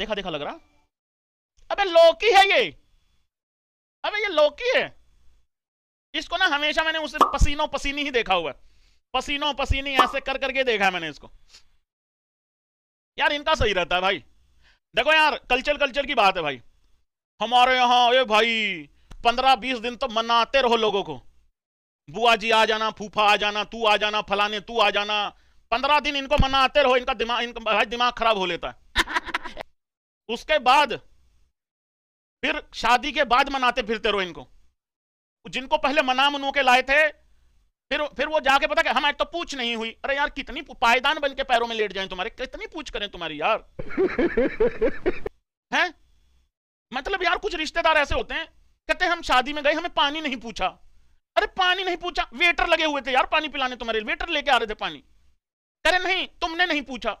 देखा देखा लग रहा अबे लौकी है ये अबे ये लौकी है इसको ना हमेशा मैंने उसे पसीनो पसीनी ही देखा हुआ पसीनो पसीनी ऐसे कर करके देखा है मैंने इसको यार इनका सही रहता है भाई देखो यार कल्चर कल्चर की बात है भाई हमारे यहाँ ये भाई पंद्रह बीस दिन तो मनाते रहो लोगों को बुआ जी आ जाना फूफा आ जाना तू आ जाना फलाने तू आ जाना पंद्रह दिन इनको मनाते रहो इनका दिमाग इनका भाई दिमाग खराब हो लेता है उसके बाद फिर शादी के बाद मनाते फिरते रहो इनको जिनको पहले मना मनो के लाए थे फिर फिर वो जाके पता कि हम एक तो पूछ नहीं हुई अरे यार कितनी पायदान बन के पैरों में लेट जाए तुम्हारे कितनी पूछ करें तुम्हारी यार हैं मतलब यार कुछ रिश्तेदार ऐसे होते हैं कहते हम शादी में गए हमें पानी नहीं पूछा अरे पानी नहीं पूछा वेटर लगे हुए थे यार पानी पिलाने तुम्हारे वेटर लेके आ रहे थे पानी अरे नहीं तुमने नहीं पूछा